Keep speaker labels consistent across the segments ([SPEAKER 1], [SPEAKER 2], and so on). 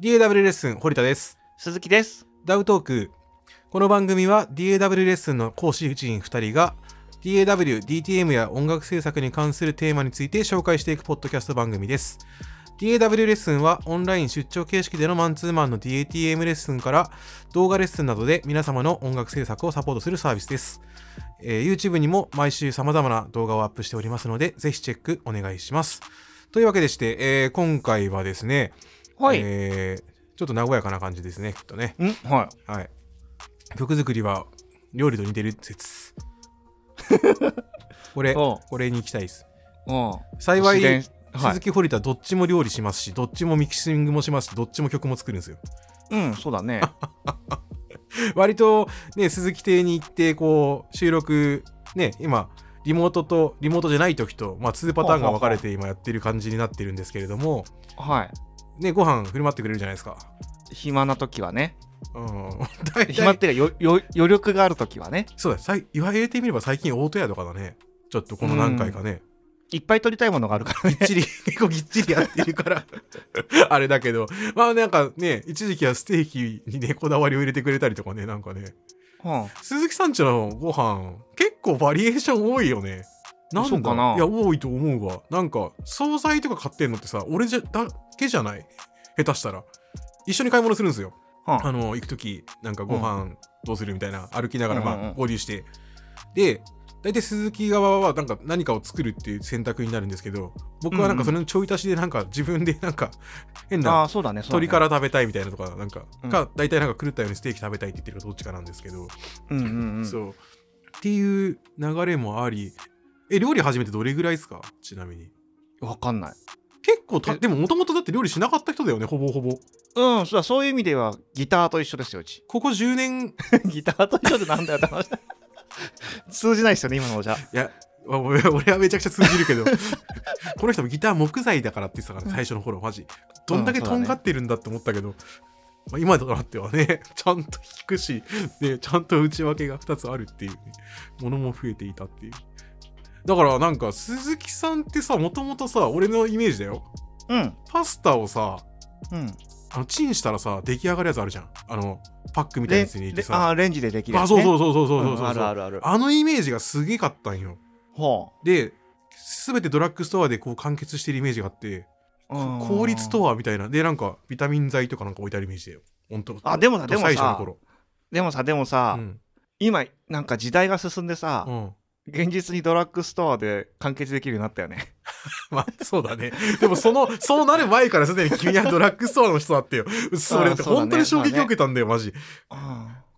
[SPEAKER 1] DAW レッスン堀田です鈴木ですダウトークこの番組は DAW レッスンの講師陣2人が DAW、DTM や音楽制作に関するテーマについて紹介していくポッドキャスト番組です DAW レッスンはオンライン出張形式でのマンツーマンの DATM レッスンから動画レッスンなどで皆様の音楽制作をサポートするサービスです、えー、YouTube にも毎週様々な動画をアップしておりますのでぜひチェックお願いしますというわけでして、えー、今回はですね、はい、えー、ちょっと和やかな感じですねきっとねはい、はい、曲作りは料理と似てる説 これこれに行きたいです幸い鈴木堀田どっちも料理しますし、どっちもミキシングもしますしどっちも曲も作るんですようんそうだね 割とね鈴木邸に行ってこう収録ね今リモートとリモートじゃない時と、まあ、2パターンが分かれて今やってる感じになってるんですけれども、はい、ねご飯
[SPEAKER 2] 振る舞ってくれるじゃないですか暇な時はねうん、暇っていうか余力がある時はねそうだ言われてみれば最近オートエアとかだねちょっとこの何回かね、
[SPEAKER 1] いっぱい取りたいものがあるから、ね、ぎっちり 結構ぎっちりやってるから あれだけどまあなんかね一時期はステーキにねこだわりを入れてくれたりとかねなんかね、はあ、鈴木さんちのご飯結構バリエーション多いよね
[SPEAKER 2] なんかない
[SPEAKER 1] や多いと思うわなんか惣菜とか買ってんのってさ俺じゃだけじゃない下手したら一緒に買い物するんですよ、はあ、あの行く時なんかご飯どうするみたいな、歩きながらまあ合流して、で大体鈴木側はなんか何かを作るっていう選択になるんですけど僕はなんかそれのちょい足しでなんか自分でなんか 変な鶏から食べたいみたいなとかなんか、か大体なんか狂ったようにステーキ食べたいって言ってるかどっちかなんですけど、そうっていう流れもありえ、料理始めてどれぐらいですかちなみに。わかんない。結構た、でももともとだって料理しなかった人だよね、ほ
[SPEAKER 2] ぼほぼ。うん、そうそういう意味ではギターと一緒ですよ、うち。ここ10年。ギターと一緒でなんだよ、楽し 通じないですよね、今のお茶。いや、俺はめちゃくちゃ
[SPEAKER 1] 通じるけどこの人もギター木材だからって言ってたから、最初の頃マジどんだけとんがってるんだって思ったけど、まあ、今となってはねちゃんと弾くし、ね、ちゃんと内訳が2つあるっていう、ものも増えていたっていうだからなんか鈴木さんってさもともとさ俺のイメージだよ、うん、パスタをさ、うん、あのチンしたらさ出来上がるやつあるじゃんあのパックみたいに入れてさあレンジでできるやつ、ね、あそうそうそうそうそうそうそう、ん、あるあるあるあのイメージがすげえかったんよほうで全てドラッグストアでこう完結してるイメージがあって効率とはみたいなでなんかビタ
[SPEAKER 2] ミン剤とかなんか置いてあるイメージだよ本当あでもさでもさでもさでもさ、うん、今なんか時代が進んでさ、うん、現実にドラッグストアで完結できるようになったよね まあ、そうだね。でも、その、そうなる前からすでに君はドラッグス
[SPEAKER 1] トアの人だってよ。それって本当に衝撃を受けたんだよ、マジ。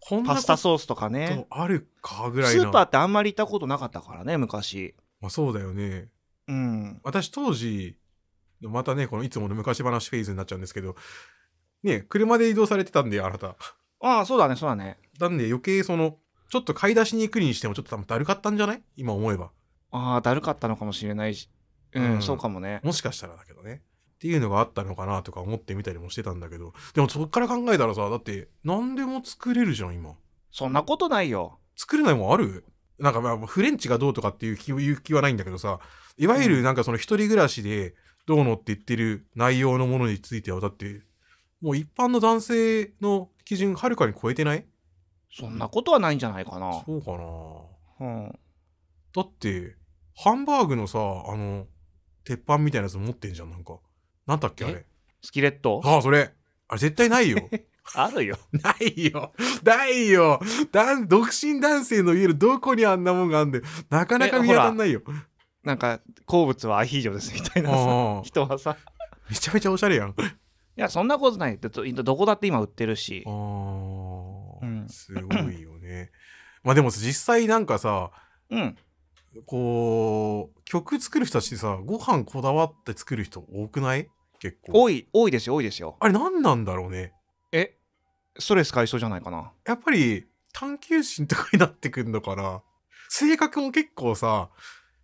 [SPEAKER 2] こんなパスタソースとかね。あるかぐらいスーパーってあんまり行ったことなかったから
[SPEAKER 1] ね、昔。まあ、そうだよね。うん。私当時、またね、このいつもの昔話フェーズになっちゃうんですけど、ね、車で移動されてたんで、あなた。ああ、そうだね、そうだね。なんで余計その、ちょっと買い出しに行くにしてもちょっと多分だるかったんじゃない今思えば。ああ、だるかったのかもしれないし、うん、うん、そうかもね。もしかしたらだけどね。っていうのがあったのかなとか思ってみたりもしてたんだけど、でもそっから考えたらさ、だって何でも作れるじゃん、今。そんなことないよ。作れないもんあるなんかまあフレンチがどうとかっていう気う気はないんだけどさいわゆるなんかその一人暮らしでどうのって言ってる内容のものについてはだってもう一般の男性の基準はるかに超えてないそんなことはないんじゃないかな。そうか
[SPEAKER 2] な。
[SPEAKER 1] うん。だって、ハンバーグのさ、あの、鉄板みたいなやつ持ってんじゃん、なんか。なんだっけ、あれ。スキレットああ、それ。あれ絶対ないよ。
[SPEAKER 2] あるよ。ないよ。
[SPEAKER 1] ないよ。だん独身男性の家のどこにあんなもんがあんでなかなか見当たんないよ。
[SPEAKER 2] なんか、好物はアヒージョですみたいなさ、人はさ。めちゃめちゃおしゃれやん。いや、そんなことない。ってどどこだって今売ってるし。ああすごいよね。まあでも実際なんかさ、うん、こう曲
[SPEAKER 1] 作る人たちってさご飯こだわって作る人多くない結構多い多いですよ多いですよあれ何なんだろうねえストレス解消じゃないかなやっぱり探求心とかになってくんのかな性格も結構さ、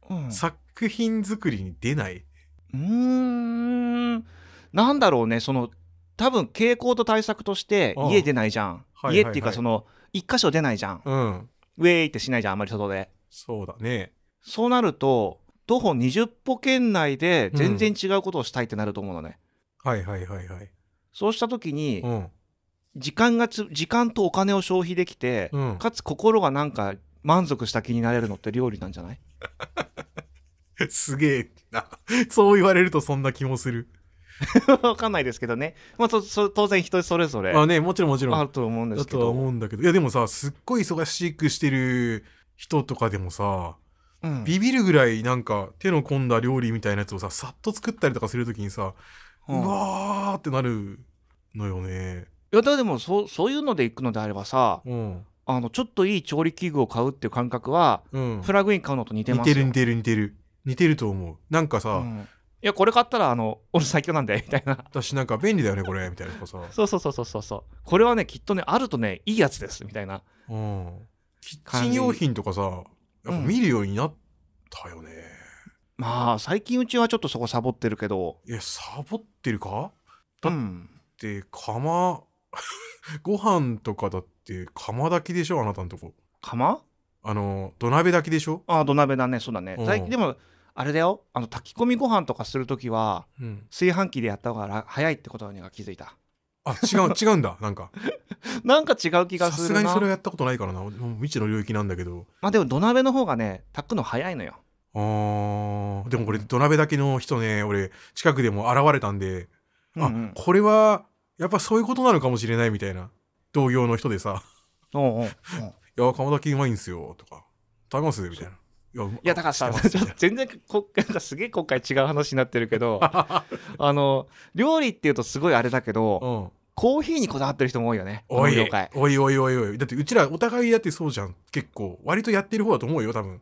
[SPEAKER 1] うん、作
[SPEAKER 2] 品作りに出ないうんなんだろうねその多分傾向と対策として家出ないじゃん、はいはいはい、家っていうかその一箇所出ないじゃん、うん、ウェイってしないじゃんあんまり外でそうだねそうなると徒歩20歩圏内で全然違うことをしたいってなると思うのね、うん、は
[SPEAKER 1] いはいはいはい
[SPEAKER 2] そうした時に、うん、時間が時間とお金を消費できて、うん、かつ心がなんか満足した気になれるのって料理なんじゃない すげえなそう言われるとそんな気もする わかんないですけどね、まあ、そそ当然人それぞれあ、
[SPEAKER 1] ね、もちろんもちろんあると思うんですけどだと思うんだけどいやでもさすっごい忙しくしてる人とかでもさ、うん、ビビるぐらいなんか手の込んだ料理みたいなやつをささっと作ったりとかするときにさ、うん、うわーってなるのよね。
[SPEAKER 2] いやでもそそういうので行くのであればさ、うん、あのちょっといい調理器具を買うっていう感覚は、うん、プラグイン買うのと似てます似てる似てる似てる似てると思うなんかさ、うん、いやこれ買ったらあの俺最強なんだよみたいな私なんか便利だよねこれみたいなそうそうそうそうそうそうこれはねきっとねあるとねいいやつですみたいなうんキッチン用品とかさやっぱ見るようになったよ
[SPEAKER 1] ね、うん、まあ最近うちはちょっとそこサボってるけどいやサボってるかだって釜 ご飯とかだって釜炊きでしょあなたのと
[SPEAKER 2] こ釜あの土鍋炊きでしょああ土鍋だねそうだね、うん、最近でもあれだよあの炊き込みご飯とかする時は、うん、炊飯器でやった方が早いってことには気づいたあ違う 違うんだなんかなんか違う気がするさすがにそれはやったことないからな未知の領域なんだけどまあでも土鍋の方がね炊くの早いのよあ
[SPEAKER 1] でもこれ土鍋だけの人ね俺近くでも現れたんで、うん、うん、あこれはやっぱそういうことなのかもしれないみたいな同業の人でさ「おうおうおう
[SPEAKER 2] いや釜炊きうまいんすよ」とか「食べます?」みたいないや高橋さん 全然こなんかすげえ今回違う話になってるけど あの料理っていうとすごいあれだけど、うん、コーヒーにこだわってる人も多いよねおいおいおいおいおいだってうちらお互いだってそうじゃん結構割とやってる方だと思うよ多分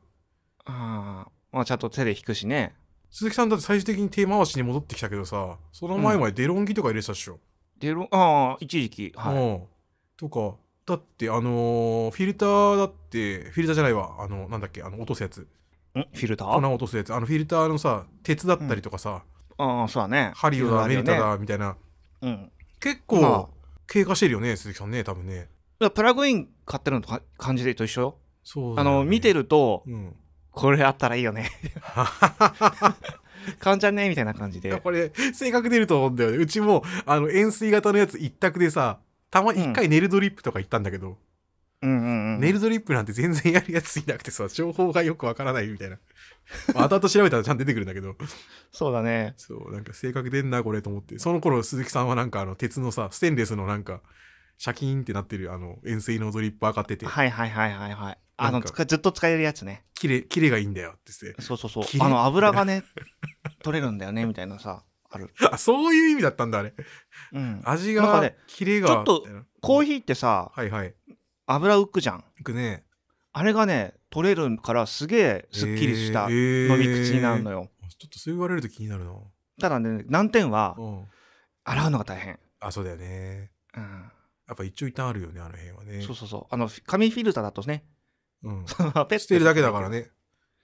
[SPEAKER 2] あまあちゃんと手で引くし
[SPEAKER 1] ね鈴木さんだって最終的に手回しに戻ってきたけどさその前までデロンギとか入れてたっしょ、うん、デロンああ一時期はいとかだってあのー、フィルターだってフィルターじゃないわあのなんだっけあの落とすやつフィルター粉落とすやつあのフィルタ
[SPEAKER 2] ーのさ鉄だったりとかさ、うん、ああそうだねハリオだメリタだ、ね、みたいな、うん、結構、まあ、
[SPEAKER 1] 経過してるよね鈴木さんね多分ね
[SPEAKER 2] プラグイン買ってるのと感じでと一緒よそう、ね、あの見てると、うん、これあったらいいよねじ ゃねみたいな感じでこれ性格出ると思うんだよねうちもあの円
[SPEAKER 1] 錐型のやつ一択でさたまに一回ネルドリップとか行ったんだけど、
[SPEAKER 2] うんうんうん、ネ
[SPEAKER 1] ルドリップなんて全然やるやついなくてさ、情報がよくわからないみたいな。後々調べたらちゃんと出てくるんだけど。そうだね。そう、なんか性格出んな、これと思って。その頃、鈴木さんはなんかあの、鉄のさ、ステンレスのなんか、シャキーンってなってる、あの、塩水のドリップ上がってて。はいはいは
[SPEAKER 2] いはいはい。あの、ずっと使えるやつね。きれきれがいいんだよってそうそうそう。あの、油がね、取れるんだよね、みたいなさ。ある。あ、そういう意味だったんだ、あれ。うん。味が、キレが。ちょっと、コーヒーってさ、はいはい。油浮くじゃん。浮くね。あれがね、取れるからすげえすっきりした飲み口になるのよ。ちょっとそう言われると気になるな。ただね、難点は、うん、洗うのが大変。
[SPEAKER 1] あ、そうだよね。うん。やっぱ一応一旦あるよね、あの辺はね。そうそうそ
[SPEAKER 2] う。あの、紙フィルターだとね、うん、ペッて捨てるだけだからね。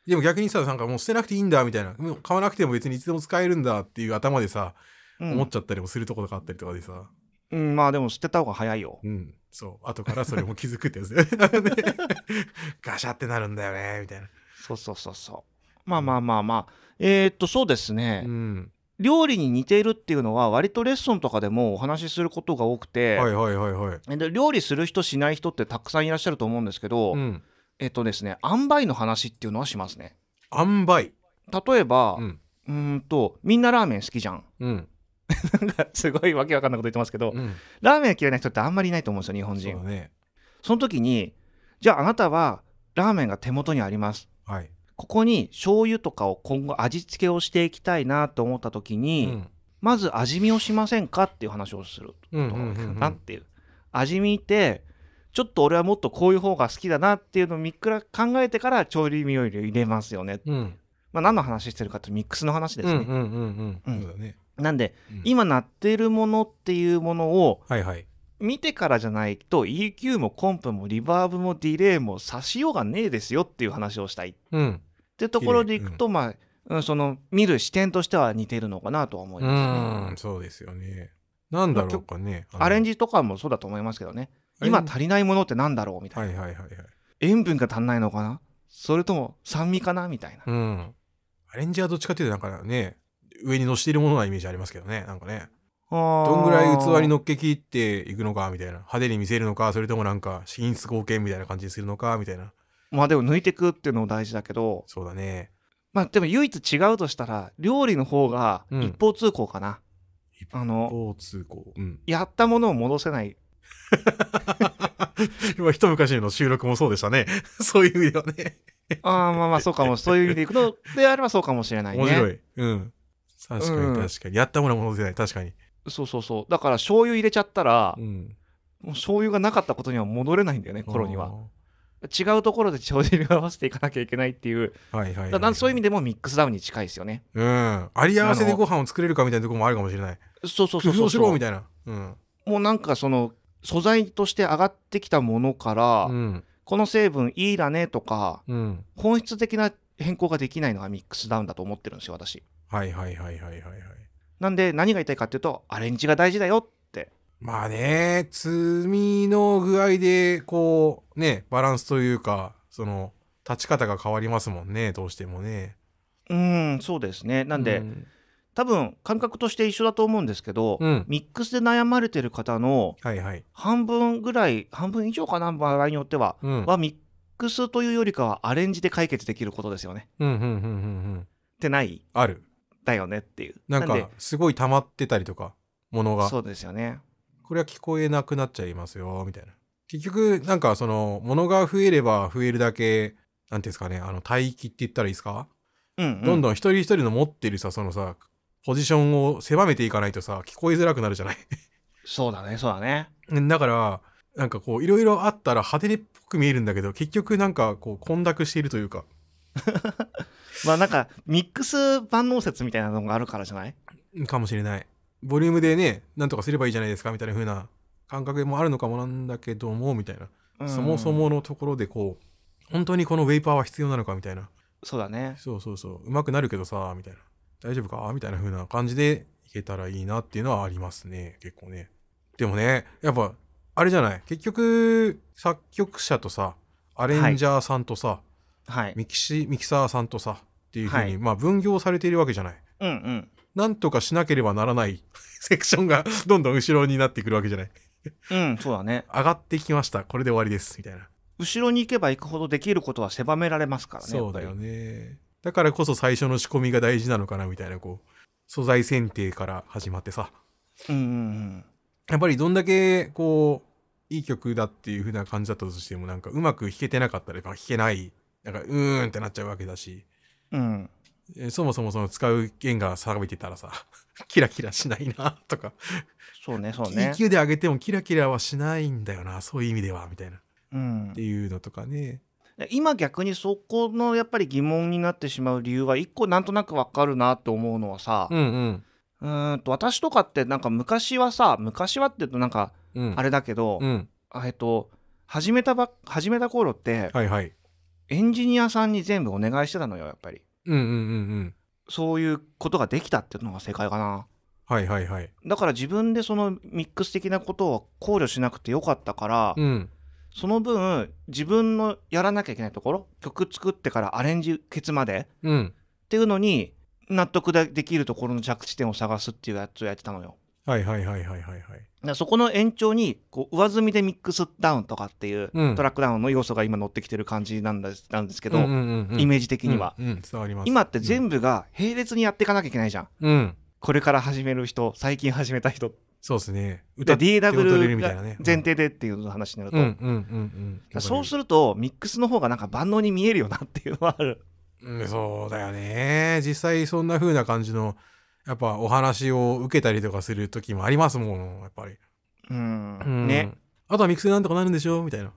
[SPEAKER 1] でも逆にさなんかもう捨てなくていいんだみたいなもう買わなくても別にいつでも使えるんだっていう頭でさ、うん、思っちゃったりもするとことかあったりとかでさ
[SPEAKER 2] うんまあでも捨てた方が早いようんそう後からそれも気づくって
[SPEAKER 1] やつ
[SPEAKER 2] ガシャってなるんだよねみたいなそうそうそうそうまあまあまあまあえー、っとそうですね、うん、料理に似ているっていうのは割とレッスンとかでもお話しすることが多くて、はいはいはいはい、で料理する人しない人ってたくさんいらっしゃると思うんですけど、うんえっとですね塩梅の話っていうのはしますね塩梅例えばうんんとみんなラーメン好きじゃんうん なんかすごいわけわかんないこと言ってますけど、うんラーメン嫌いな人ってあんまりいないと思うんですよ日本人そねその時にじゃああなたはラーメンが手元にありますはいここに醤油とかを今後味付けをしていきたいなと思った時うに、んまず味見をしませんかっていう話をするう
[SPEAKER 1] んなっ
[SPEAKER 2] ていう味見ってちょっと俺はもっとこういう方が好きだなっていうのを見くら考えてから調理味料を入れますよね、うん、まあ、何の話してるかってミックスの話ですね。なんで、うん、今なってるものっていうものを、見てからじゃないと EQ もコンプもリバーブもディレイも差しようがねえですよっていう話をしたい、うん、っ
[SPEAKER 1] てところでいく
[SPEAKER 2] と、うん、まあその見る視点としては似てるのかなとは思いますね。うん
[SPEAKER 1] そうですよねなんだろうかね
[SPEAKER 2] アレンジとかもそうだと思いますけどね。今足りないものってなんだろうみたいな、はいはいはいはい、塩分が足んないのかなそれとも酸味かなみたいな、うん、アレンジは
[SPEAKER 1] どっちかっていうとなんかね上にのしているものなイメージありますけどねなんかね
[SPEAKER 2] どんぐらい器に乗っ
[SPEAKER 1] けきっていくのかみたいな派手に見せるのかそれともなんか品質貢献みたいな感じにするの
[SPEAKER 2] かみたいなまあでも抜いていくっていうのも大事だけどそうだねまあでも唯一違うとしたら料理の方が一方通行かな、うん、一方通行、うん、やったものを戻せない 今一昔の収録もそうでしたね。そういう意味ではね。ああ、まあまあ、そうかも。そういう意味でいくと、であればそうかもしれないね。面白い。うん。確かに確かに。うん、やったものもの出ない。確かに。そうそうそう。だから醤油入れちゃったら、うん、もう醤油がなかったことには戻れないんだよね、頃には。違うところで調子に合わせていかなきゃいけないっていう、はいはい、はい、そういう意味でもミックスダウンに近いですよね。うん、あり合わせでご
[SPEAKER 1] 飯を作れるかみたいなところもあるかもしれない。
[SPEAKER 2] そうそうそうそう。工夫しろみたいな。うん、もうなんかその素材として上がってきたものから、うん、この成分いいだねとか、うん、本質的な変更ができないのがミックスダウンだと思ってるんですよ私
[SPEAKER 1] はいはいはいはいはいはい
[SPEAKER 2] なんで何が言いたいかっていうとアレンジが大事だよってまあね積みの具合でこうねバランスというかその立ち方が変わりますもんねどうしてもねうんそうですねなんで、うん多分感覚として一緒だと思うんですけど、うん、ミックスで悩まれてる方の半分ぐらい、はいはい、半分以上かな場合によっては、うん、はミックスというよりかはアレンジで解決できることですよね。ってないあるだよねっていう。なんかすごい溜まってたりとかものがそうですよね
[SPEAKER 1] これは聞こえなくなっちゃいますよみたいな。結局なんかそのものが増えれば増えるだけなんていうんですかねあの帯域って言ったらいいですか、うんうん、どんどん一人一人の持ってるさそのさポジションを狭めていかないとさ、聞こえづらくなるじゃないそうだね、そうだね。だから、なんかこう、いろいろあったら派手っぽく見えるんだけど、結局なんかこう、混濁しているというか。まあなんか、ミックス万能説みたいなのがあるからじゃないかもしれない。ボリュームでね、なんとかすればいいじゃないですか、みたいな風な感覚もあるのかもなんだけども、みたいな。そもそものところでこう、本当にこのウェイパーは必要なのかみたいな。そうだね。そうそうそう。うまくなるけどさ、みたいな。大丈夫かみたいな風な感じでいけたらいいなっていうのはありますね。結構ね。でもね、やっぱ、あれじゃない結局、作曲者とさ、アレンジャーさんとさ、はい、ミキシミキサーさんとさ、っていう風に、はい、まあ分業されているわけじゃない。うんうん。なんとかしなければならない セクションが どんどん後ろに
[SPEAKER 2] なってくるわけじゃないうん、そうだね。上がってきました。これで終わりです。みたいな。後ろに行けば行くほどできることは狭められますからね。そうだよね。だからこそ最初の仕込みが
[SPEAKER 1] 大事なのかなみたいなこう素材選定から始まってさ、
[SPEAKER 2] うんうんうん、
[SPEAKER 1] やっぱりどんだけこういい曲だっていう風な感じだったとしてもなんかうまく弾けてなかったら弾けないなんかうーんってなっちゃうわけだし、うん、そもそもその使う弦が錆びてたらさ キラキラしないなとかそうねそうね EQ
[SPEAKER 2] で上げてもキラキラはしないんだよなそういう意味ではみたいな、うん、っていうのとかね今逆にそこのやっぱり疑問になってしまう理由は一個なんとなくわかるなって思うのはさ、うんうん、うんと私とかってなんか昔はさ昔はっていうとなんかあれだけど、うん、えっと始めたば始めた頃って、はいはい、エンジニアさんに全部お願いしてたのよやっぱり、うんうんうんうん、そういうことができたっていうのが正解かな。はいはいはい、だから自分でそのミックス的なことを考慮しなくてよかったから、うん、その分自分のやらなきゃいけないところ曲作ってからアレンジケツまで、うん、っていうのに納得できるところの着地点を探すっていうやつをやってたのよ。
[SPEAKER 1] はいはいはいはいはい
[SPEAKER 2] はい。そこの延長にこう上積みでミックスダウンとかっていう、トラックダウンの要素が今乗ってきてる感じなんですなんですけど、イメージ的には、うんうん、今って全部が並列にやっていかなきゃいけないじゃん。うん、これから始める人最近始めた人そうですね歌って踊れみたいなね前提でっていう話になると、うんうんうん、そうするとミックスの方がなんか万能に見えるよなっていうのはある、そうだよね実際
[SPEAKER 1] そんな風な感じのやっぱお話を受けたりとかする時もありますもんやっぱり
[SPEAKER 2] うんね
[SPEAKER 1] あとはミックスなんとかなるんでしょみたいな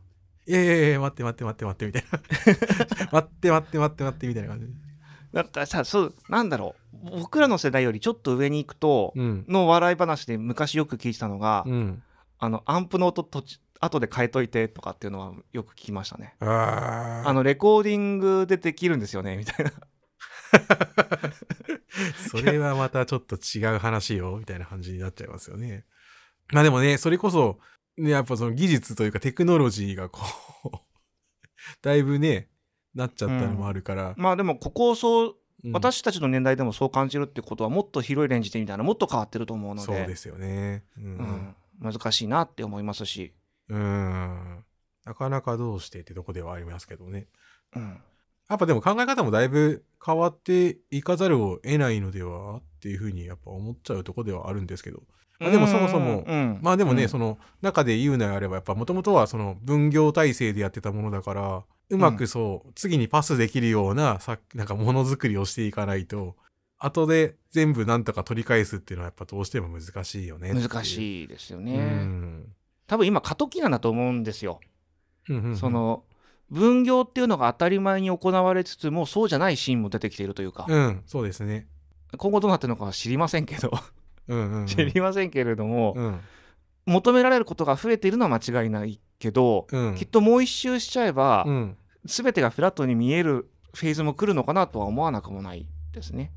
[SPEAKER 1] いやいやいや待って待って待っ
[SPEAKER 2] て待ってみたいな 待って待って待って待ってみたいな感じなんかさそうなんだろう僕らの世代よりちょっと上に行くと、の笑い話で昔よく聞いてたのが、うん、あのアンプの音と後で変えといてとかっていうのはよく聞きましたねあのレコーディングでできるんですよねみたいな それはまたちょっと違う話よみたいな感じになっちゃいますよね
[SPEAKER 1] まあでもねそれこそ、ね、やっぱその技術というかテクノロジーがこう だいぶねなっちゃったのもあるから、う
[SPEAKER 2] ん、まあでもここそううん、私たちの年代でもそう感じるってことはもっと広いレンジでみたいなもっと変わってると思うのでそうですよね、うん、うん、難しいなって思いますしうんなかなかどうしてってとこでは
[SPEAKER 1] ありますけどね、うん、やっぱでも考え方もだいぶ変わっていかざるを得ないのではっていうふうにやっぱ思っちゃうとこではあるんですけど、まあ、でもそもそも、うん、まあでもね、うん、その中で言うならばやっぱもともとはその分業体制でやってたものだからうまくそう、うん、次にパスできるようなさなんかものづくりをしていかないと後で全部なんとか取り返すっていうのはやっぱどうしても難しいよね難しいですよね、うん、
[SPEAKER 2] 多分今過渡期なんだと思うんですよ、うんその分業っていうのが当たり前に行われつつもうそうじゃないシーンも出てきているというか、うん、そうですね今後どうなってるのかは知りませんけどうん、知りませんけれども、求められることが増えているのは間違いないけど、うん、きっともう一周しちゃえば、うん、全てがフラットに見えるフェーズも来るのかなとは思わなくもないですね。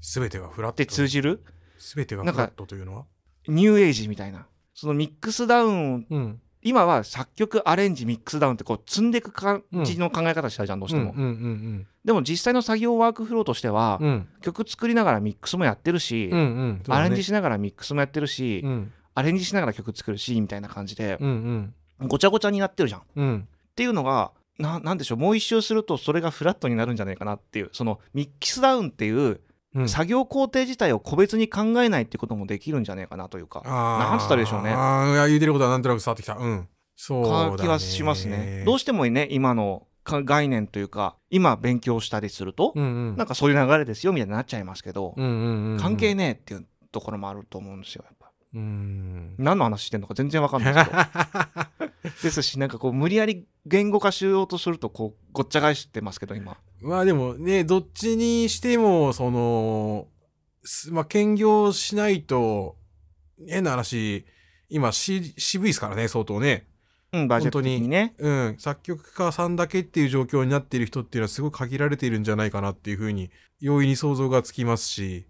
[SPEAKER 2] 全てがフラットって通じる全てがフラットというのはニューエイジみたいなそのミックスダウン、うん、今は作曲アレンジミックスダウンってこう積んでいく感じの考え方したじゃん、どうしても、でも実際の作業ワークフローとしては、曲作りながらミックスもやってるし、アレンジしながらミックスもやってるし、アレンジしながら曲作るしみたいな感じで、うんうん、ごちゃごちゃになってるじゃん。うん、っていうのが何でしょうもう一周するとそれがフラットになるんじゃないかなっていうそのミックスダウンっていう作業工程自体を個別に考えないってこともできるんじゃないかなというか、うん、なんつったらいいでしょうね。ああ言うてることはなんとなく伝わってきた。うん、そう気はしますね。どうしてもね今の概念というか今勉強したりすると、うんうん、なんかそういう流れですよみたいになっちゃいますけど、うんうんうんうん、関係ねえっていうところもあると思うんですよ。うん何の話してんのか全然わかんないですけど ですしなんかこう無理やり言語化しようとするとこうごっちゃ返してますけど今
[SPEAKER 1] まあでもねどっちにしてもそのまあ兼業しないと変な話今し渋いですからね相当ねうん、バージョン的にねうん、作曲家さんだけっていう状況になっている人っていうのはすごい限られているんじゃないかなっていうふうに容易に想像がつきま
[SPEAKER 2] すし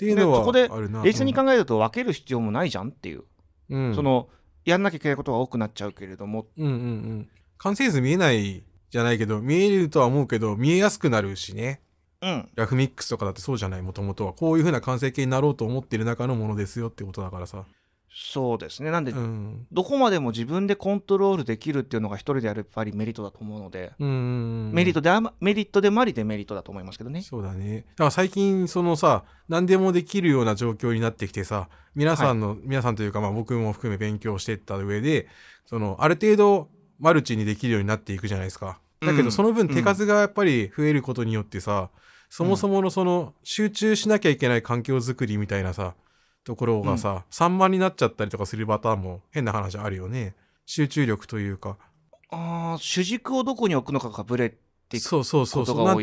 [SPEAKER 2] っていうのはそこで冷静に考えると分ける必要もないじゃんっていう、うん、そのやんなきゃいけないことが多くなっちゃうけれども、うんうんうん、完成図見えないじ
[SPEAKER 1] ゃないけど見えるとは思うけど見えやすくなるしね、うん、ラフミックスとかだってそうじゃないもと
[SPEAKER 2] もとはこういうふうな完成形になろうと思ってる中のものですよってことだからさそうですねなんで、うん、どこまでも自分でコントロールできるっていうのが一人でややっぱりメリットだと思うので、メリットでメリットでもありデメリットだと思いますけどねそうだねだから最近その
[SPEAKER 1] さ何でもできるような状況になってきてさ皆さんの、はい、皆さんというかまあ僕も含め勉強していった上でそのある程度マルチにできるようになっていくじゃないですかだけどその分手数がやっぱり増えることによってさ、うん、そもそものその集中しなきゃいけない環境づくりみたいなさ、うんところがさ、うん、散漫になっちゃったりとかするパターンも変な話あるよね集中力というか
[SPEAKER 2] あ主
[SPEAKER 1] 軸をどこに置くのかがブレそうそうそうそうす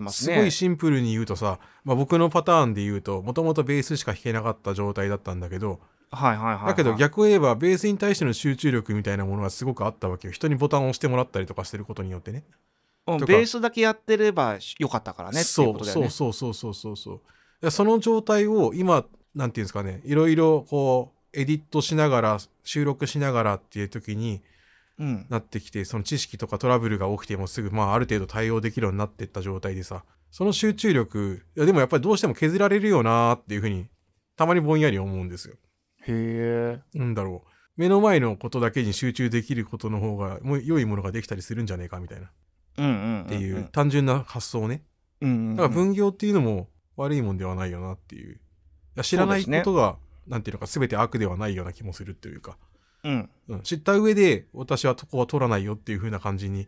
[SPEAKER 1] ねすごいシンプルに言うとさ、まあ、僕のパターンで言うともともとベースしか弾けなかった状態だったんだけどはいはいはい、だけど逆を言えばベースに対しての集中力みたいなものがすごくあったわけよ人にボタンを押してもらったりとかしてることによってね、うん、ベース
[SPEAKER 2] だけやってればよかったからねそう、ね、そうそ
[SPEAKER 1] うそうそうそうそうその状態を今何て言うんですかねいろいろこうエディットしながら収録しながらっていう時になってきて、うん、その知識とかトラブルが起きてもすぐ、まあ、ある程度対応できるようになっていった状態でさその集中力いやでもやっぱりどうしても削られるよなっていうふうにたまにぼんやり思うんですよ。へえ。なんだろう目の前のことだけに集中できることの方がもう良いものができたりするんじゃねえかみたいな、うんうんっていう単純な発想ね、うんうんうん、だから分業っていうのも悪いもんではないよなっていう知らないことが、ね、なんていうのか全て悪ではないような気もするというか、うんうん、知った上で私はそこは取らないよっていう風な感じに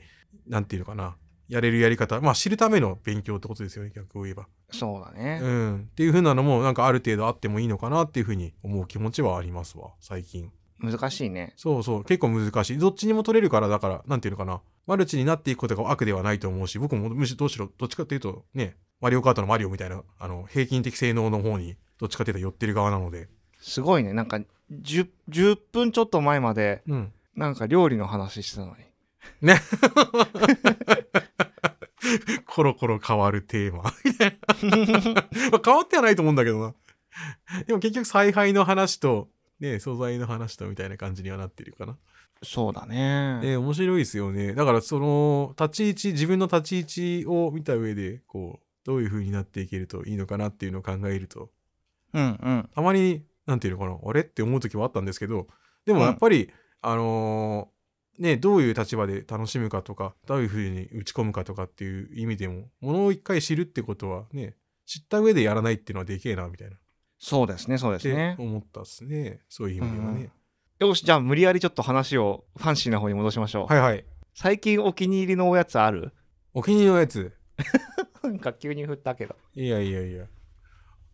[SPEAKER 1] なんていうのかなやれるやり方まあ知るための勉強ってことですよね逆を言えばそうだ
[SPEAKER 2] ね、うん、
[SPEAKER 1] っていう風なのもなんかある程度あってもいいのかなっていう風に思う気持ちはありますわ最近難しいねそうそう結構難しいどっちにも取れるからだから何て言うのかなマルチになっていくことが悪ではないと思うし僕もむしろどうしろどっちかっていうとねマリオカートのマリオみたいな、あの、平均
[SPEAKER 2] 的性能の方に、どっちかというと寄ってる側なので。すごいね。なんか10、10分ちょっと前まで、うん、なんか料理の話してたのに。ね。コロコロ変わるテーマ
[SPEAKER 1] 変わってはないと思うんだけどな。でも結局、采配の話と、ね、素材の話とみたいな感じにはなってるかな。そうだね。で、面白いですよね。だから、その、立ち位置、自分の立ち位置を見た上で、こう、どういう風になっていけるといいのかなっていうのを考えると、うんうん、たまに何て言うのかなあれって思う時もあったんですけどでもやっぱり、うん、あのー、ねどういう立場で楽しむかとかどういう風に打ち込むかとかっていう意味でもものを一回知るってことはね知った上でやらないっていうのはでけえなみたいな
[SPEAKER 2] そうですねそうですね
[SPEAKER 1] 思ったっすねそういう意味ではね、
[SPEAKER 2] うん、よしじゃあ無理やりちょっと話をファンシーな方に戻しましょうはいはい最近お気に入りのおやつあるお気に入りのやつ なんか急に振ったけどいやいやいやお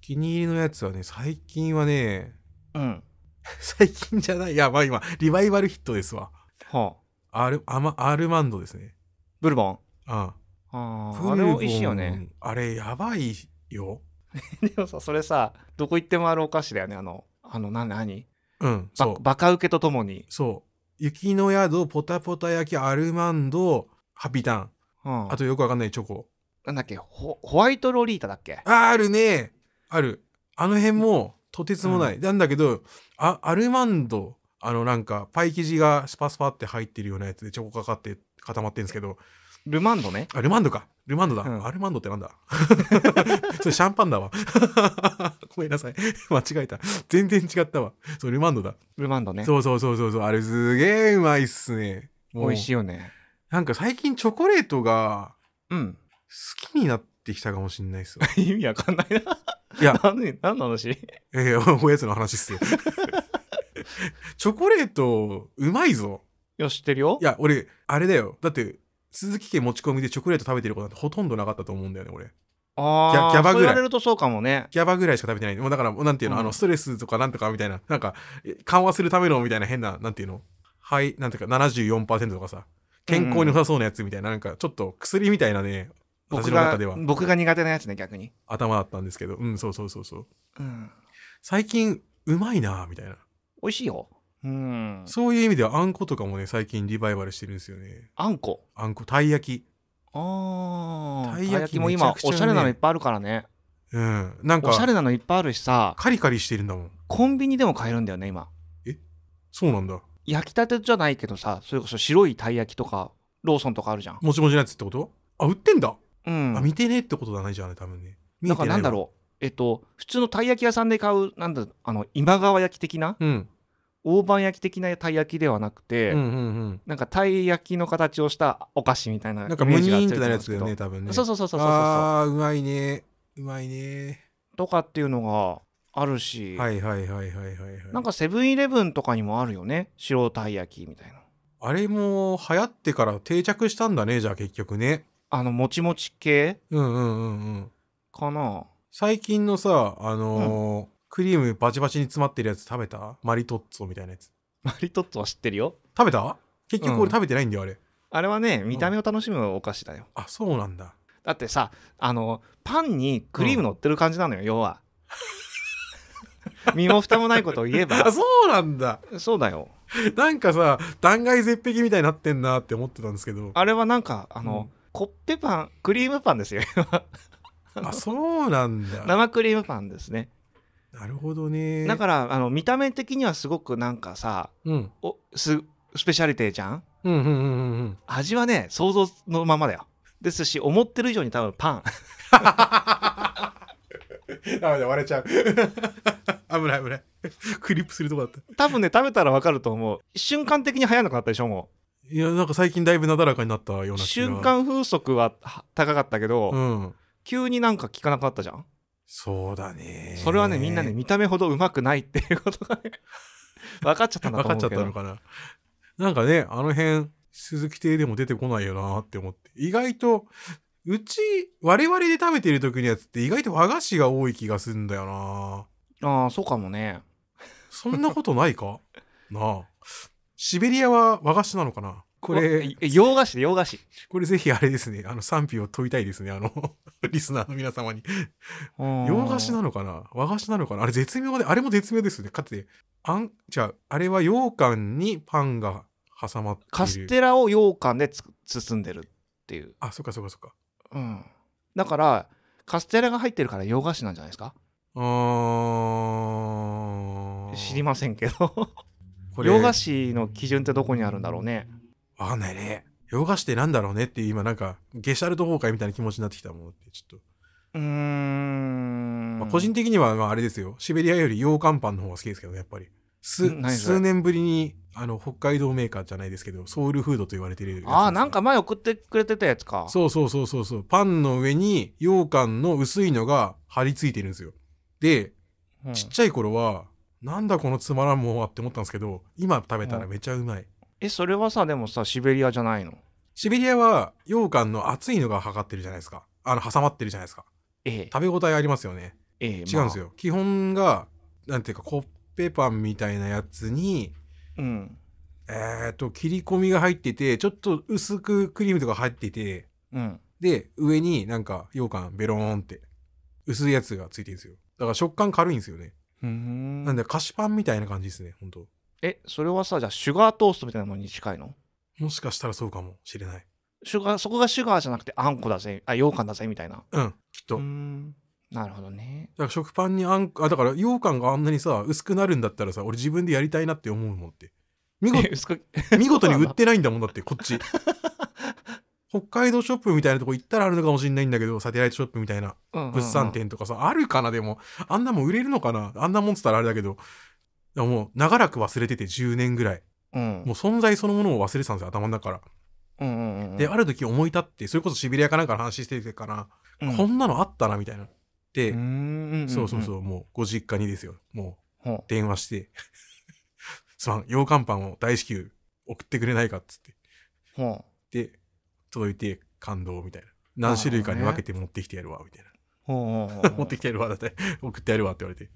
[SPEAKER 1] 気に入りのやつはね最近はねうん 最近じゃないいやまあ今リバイバルヒットですわはあアルアマアルマンドですねブルボ
[SPEAKER 2] ンああああれ美いしいよねあれやばいよ でもさそれさどこ行ってもあるお菓子だよねあのあの何何うんそうバカ受
[SPEAKER 1] けとともにそう雪の宿ポタポタ焼きアルマンドハピタン、うん、あとよくわかんないチョコなんだっけホワイトロリータだっけあるねあるあの辺もとてつもない、うん、なんだけどあアルマンドあのなんかパイ生地がスパスパって入ってるようなやつでチョコかかって固まってるんですけどルマンドねあルマンドかルマンドだ、うん、アルマンドってなんだ それシャンパンだわ ごめんなさい 間違えた全然違ったわそうルマンドだルマンドねそうそうそうそうそうあれすげえうまいっすね美味しいよねなんか最近チョコレートがうん好きになってきたかもしんないですよ。意味わかんないな。いや、何何の話ええおやつの話っすよ。チョコレート、うまいぞ。いや、知ってるよ。いや、俺、あれだよ。だって、鈴木家持ち込みでチョコレート食べてることなんてほとんどなかったと思うんだよね、俺。
[SPEAKER 2] ああ、ギャバぐらい。れるとそうか
[SPEAKER 1] もね。ギャバぐらいしか食べてない。もうだから、なんていうの、うん、あの、ストレスとかなんとかみたいな、なんか、緩和するためのみたいな変な、なんていうの、はい、なんていうか、74%とかさ、健康に良さそうなやつみたいな、うん、なんか、ちょっと薬みたいなね、僕が僕が苦手なやつね逆に頭だったんですけどうんそうそうそうそう、うん、最近うまいなみたいな美味しいようんそういう意味ではあんことかもね最近リバイバルしてるんですよねあんこあんこたい焼き
[SPEAKER 2] ああたい焼きも今おしゃれなのいっぱいあるからねうんなんかおしゃれなのいっぱいあるしさカリカリしてるんだもんコンビニでも買えるんだよね今えそうなんだ焼きたてじゃないけどさそれこそ白いたい焼きとかローソンとかあるじゃんもちもちのやつってことあ売ってんだうん、あ見てねえってことだねじゃあね多分ねてからなんだろうえっと普通のたい焼き屋さんで買うなんだあの今川焼き的な、うん、大判焼き的なたい焼きではなくて、うんうんうん、なんかたい焼きの形をしたお菓子みたいななかムニーンってなるやつだよね多分ねそうそうそうそうそうああうまいねうまいねとかっていうのがあるしはいはいはいはいはい、はい、なんかセブンイレブンとかにもあるよね白たい焼きみたいなあれも流行ってから定着したんだねじゃあ結
[SPEAKER 1] 局ねあのもちもち系うんうんうんうんかな最近のさあのークリームバチバチに詰まってるやつ食べたマリトッツォみたいなやつマ
[SPEAKER 2] リトッツォは知ってるよ食べた結局俺食べてないんだよ、あれあれはね見た目を楽しむお菓子だよあそうなんだだってさあのパンにクリーム乗ってる感じなのよ、要は 身も蓋もないことを言え あばそうなんだそうだよ
[SPEAKER 1] なんかさ断崖絶壁みたいになってんなって思ってたんですけどあれ
[SPEAKER 2] はなんかあの、コッペパンクリームパンですよ あそうなんだ生クリームパンですねなるほどねだからあの見た目的にはすごくなんかさ、うん、おすスペシャリティじゃん,、うんうんうんうん、味はね想像のままだよですし思ってる以上に多分パンあ メだ割れちゃう 危ない危ないクリップするとこだった多分ね食べたら分かると思う瞬間的に早なくなったでしょもいやなんか最近だいぶなだらかになったような瞬間風速は高かったけど、うん、急になんか効かなかったじゃんそうだねそれはねみんなね見た目ほどうまくないっていうことがね 分かっちゃったのかな分かっちゃったのかな
[SPEAKER 1] なんかねあの辺鈴木亭でも出てこないよなって思って意外とうち我々で食べてる時のやつって意外と和菓子が多い気がするんだよなあーそうかもねそんなことないかなあシベリアは和菓子なのかなこれ、洋菓子洋菓子。これぜひあれですね、あの賛否を問いたいですね、あの リスナーの皆様に洋菓子なのかな和菓子なのかなあれ絶妙で、あれも絶妙ですよね。かつて、あん、じゃあ、あれは羊
[SPEAKER 2] 羹にパンが挟まってカステラを羊羹で包んでるっていう。あ、そっかそっかそっか。うん。だから、カステラが入ってるから洋菓子なんじゃないですかあー。知りませんけど 洋菓子の基準ってどこにあるんだろうねわかんないね洋菓子ってなんだろうねっていう今なん
[SPEAKER 1] かゲシャルト崩壊みたいな気持ちになってきたものってちょっとうー
[SPEAKER 2] ん、まあ、個人
[SPEAKER 1] 的にはまああれですよシベリアより洋館パンの方が好きですけどねやっぱり数年ぶりにあの北海道メーカーじゃないですけどソウルフードと言われてるやつ、あ
[SPEAKER 2] あなんか前送ってくれてたやつ
[SPEAKER 1] かそうそうそうそうそうパンの上に羊羹の薄いのが貼り付いてるんですよで、うん、ちっちゃい頃はなんだこのつまらんもんはって思ったんですけど今食べたらめちゃうまい、えそれはさでもさシベリアじゃないのシベリアは羊羹の熱いのがかってるじゃないですかあの挟まってるじゃないですか、ええ、食べ応えありますよね、ええ、違うんですよ、まあ、基本がなんていうかコッペパンみたいなやつに、うん、えっ、と切り込みが入っててちょっと薄くクリームとか入ってて、うん、で上になんか羊羹ベローンって薄いやつがついてるんですよだから食感軽いんですよねなんで菓子パンみたいな感じですね本当えそれは
[SPEAKER 2] さじゃあシュガートーストみたいなのに近いのもしかしたらそうかもしれないシュガーそこがシュガーじゃなくてあんこだぜあ羊羹だぜみたいなうんきっとなるほどねだから食
[SPEAKER 1] パンにあんあだから羊羹があんなにさ薄くなるんだったらさ俺自分でやりたいなって思うもんって見事 見事に 売ってないんだもんだってこっち 北海道ショップみたいなとこ行ったらあるのかもしんないんだけど、サテライトショップみたいな、物産展とかさ、あるかな、でも。あんなもん売れるのかなあんなもんつったらあれだけど、ももう長らく忘れてて10年ぐらい、うん、もう存在そのものを忘れてたんですよ、頭の中か
[SPEAKER 2] ら。うんうんうん、で、
[SPEAKER 1] ある時思い立って、それこそシビリアかなんかの話しててから、うん、こんなのあったな、みたいな。で、そうそうそう、もうご実家にですよ、もう電話して、すまん、羊羹パンを大至急送ってくれないかっつって。で、届いて感動みたいな。何種類かに分けて持ってきてやるわ、みたいな。持ってきてやるわ、だって、
[SPEAKER 2] 送ってやるわって言われて。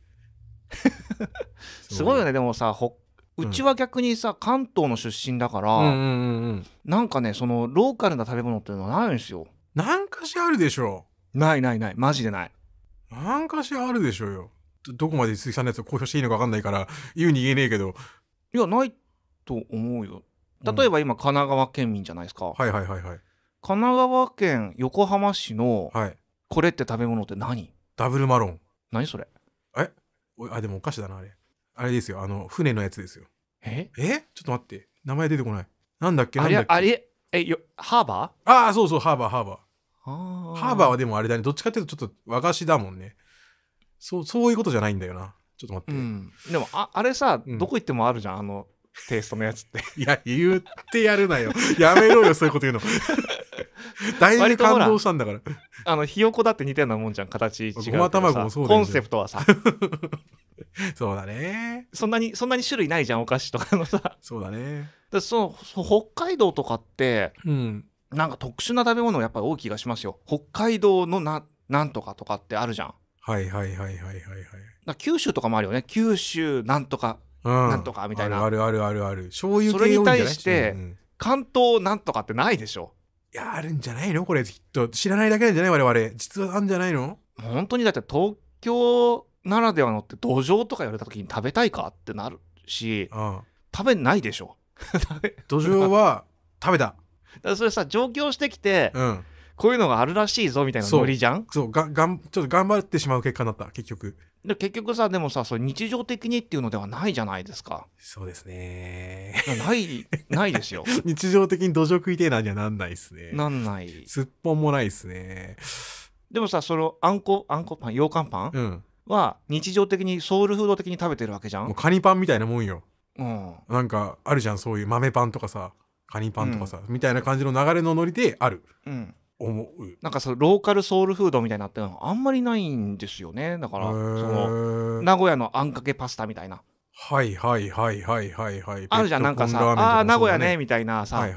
[SPEAKER 2] すごいよね、でもさ、ほうちは逆にさ、うん、関東の出身だから、うんうんうん、なんかねそのローカルな食べ物っていうのはないんですよ何かしあるでしょないないないマジでない何かしあるで
[SPEAKER 1] しょよどこまで鈴木さんのやつを公表していいのか分かんないから言うに言えねえけどいやない
[SPEAKER 2] と思うよ例えば今神奈川県民じゃないですか、はいはいはいはい神奈川県横浜市のこれって食べ物って何ダブルマロン何
[SPEAKER 1] それおあでもお菓子だなあれあれですよあの船のやつですよええちょっと待って名前出てこないなんだっけあだっれけあれえよハーバああそうそうハーバーハーバ
[SPEAKER 2] ーーハーバ
[SPEAKER 1] ーはでもあれだねどっちかっていうとちょっと和菓子だもんねそ
[SPEAKER 2] うそういうことじゃないんだよなちょっと待って、うん、でもああれさ、うんどこ行ってもあるじゃんあのテイストのやつって。いや、言ってやるなよ。やめろよ、そういうこと言うの。
[SPEAKER 1] だいぶ感動したんだから。
[SPEAKER 2] あの、ひよこだって似たようなもんじゃん、形違う。ごま卵もそうコンセプトはさ。そうだね。そんなに、そんなに種類ないじゃん、お菓子とかのさ。そうだね。だその北海道とかって、うん、なんか特殊な食べ物やっぱり多い気がしますよ。北海道のな、なんとかとかってあるじゃん。はいはいはいはいはいはい。九州とかもあるよね。九州なんとかなんとかみたいな、あるあるあるある醤油系それに対して、関東なんとかってないでしょ
[SPEAKER 1] いやあるんじゃない
[SPEAKER 2] のこれきっと知らないだけなんじゃない我々実はあるんじゃないの本当にだって東京ならではのって土壌とか言われた時に食べたいかってなるし、うん、食べないでしょ 土壌は食べただそれさ上京してきて、うん、こういうのがあるらしいぞみたいなノリじゃんそうががんちょっと頑張ってしまう結果になった結局で結局さでもさそ日常的にっていうのではないじゃないですか
[SPEAKER 1] そうですね
[SPEAKER 2] ないないですよ 日常的に土壌食いてえなんじゃなんないですねなんないすっぽんもないですねでもさそのあんこあんこパン羊羹パン、うん、は日常的にソウルフード的に食べてるわけじゃんもうカニパンみたいなもんよ、
[SPEAKER 1] うん、なんかあるじゃんそういう豆パンとかさカニパンとかさ、うん、みたいな感じの流れのノリである、うん、
[SPEAKER 2] 思うなんかそのローカルソウルフードみたいなってあんまりないんですよねだからその名古屋のあんかけパスタみたいなはいはいはいはいはいはいあるじゃんなんかさ、ね、あ名古屋ねみたいなさ、味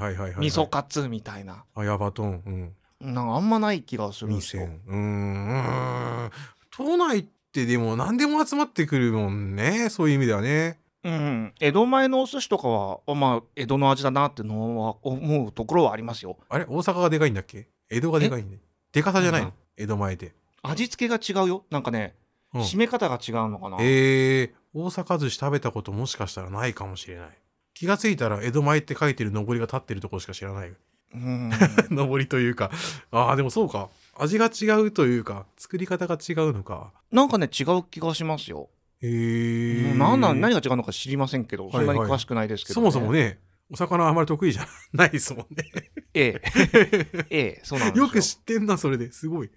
[SPEAKER 2] 噌カツみたいなあやばとん、うん、なんかあんまない気がするんですようん都内ってでも何でも集まってくるもんねそういう意味ではねうん、江戸前のお寿司とかは、まあ、江戸の味だなってのは思うところはありますよ。あれ大阪がでかいんだっけ江戸がでかいんででかさじゃないの、うん江戸前で味付けが違うよなんかね、
[SPEAKER 1] うん締め方が違うのかな、えー、大阪寿司食べたこともしかしたらないかもしれない気が付いたら江戸前って書いてるのぼりが立ってるところしか知らないうん のりというか
[SPEAKER 2] ああでもそうか味が違うというか作り方が違うのかなんかね違う気がしますよ、へえもう何何が違うのか知りませんけど、いはいそんなに詳しくないですけど、そもそもね
[SPEAKER 1] お魚あまり得意じゃないですもんねええ。ええ、そうなんですよ。よく知ってんな、それで。すごい。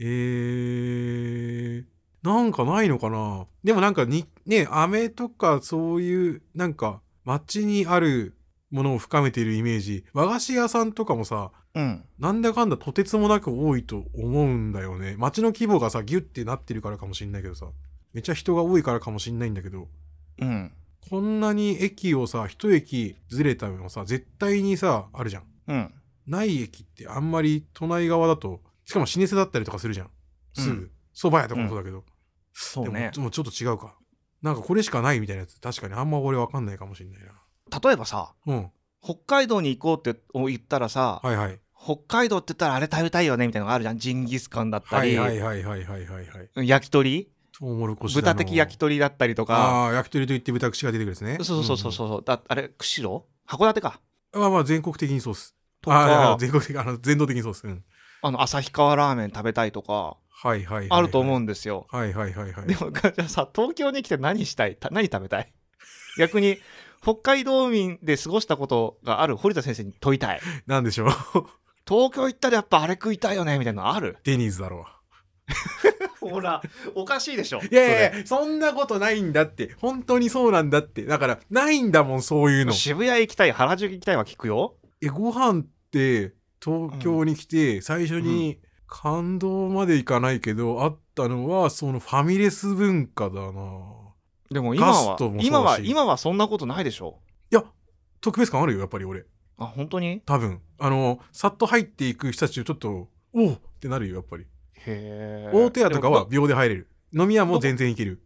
[SPEAKER 1] えー、なんかないのかなでもなんかに、ね、飴とかそういう、なんか、街にあるものを深めているイメージ。和菓子屋さんとかもさ、うん、なんだかんだとてつもなく多いと思うんだよね。街の規模がさ、ギュッてなってるからかもしんないけどさ、めっちゃ人が多いからかもしんないんだけど、うん。こんなに駅をさ一駅ずれたのさ絶対にさあるじゃん、うん、ない駅ってあんまり都内側だとしかも老舗だったりとかするじゃんすぐそば、蕎麦屋とかもそうだけど、うん、そうねでもちょっと違うかなんかこれしかないみたいなやつ確かにあんま俺分かんないかもしんないな
[SPEAKER 2] 例えばさ、うん、北海道に行こうって言ったらさ、はいはい、北海道って言ったらあれ食べたいよねみたいなのがあるじゃんジンギスカンだったりははははははいいいいい、い。焼き鳥トウモロコシ豚的焼き鳥だったりとかああ焼き鳥といって豚串が出てくるですねそうそうそうそうそう、だあれ釧路
[SPEAKER 1] 函館かまあまあ全国的にそうっすあ、あ全国的あの全道的にそうっすう
[SPEAKER 2] んあの旭川ラーメン食べたいとかはいはい、はい、あると思うんですよ。はいはいはいはい。でもじゃあさ東京に来て何したい何食べたい 逆に北海道民で過ごしたことがある堀田先生に問いたい。なんでしょう 東京行ったらやっぱあれ食いたいよねみたいなのあるデニーズだろう。ほらおかしいでしょいや
[SPEAKER 1] いやそんなことないんだって本当にそうなんだってだからないんだもんそういうの渋谷行きたい原宿行きたいは聞くよえご飯って東京に来て最初に、感動まで行かないけどあったのはそのファミレス文化だなでも今は今は今はそんなことないでしょいや特別感あるよやっぱり俺
[SPEAKER 2] あ本当に
[SPEAKER 1] 多分あのさっと入っていく人たちをちょっとおおってなるよやっぱり大手屋とかは秒で入れる飲み屋も全然いける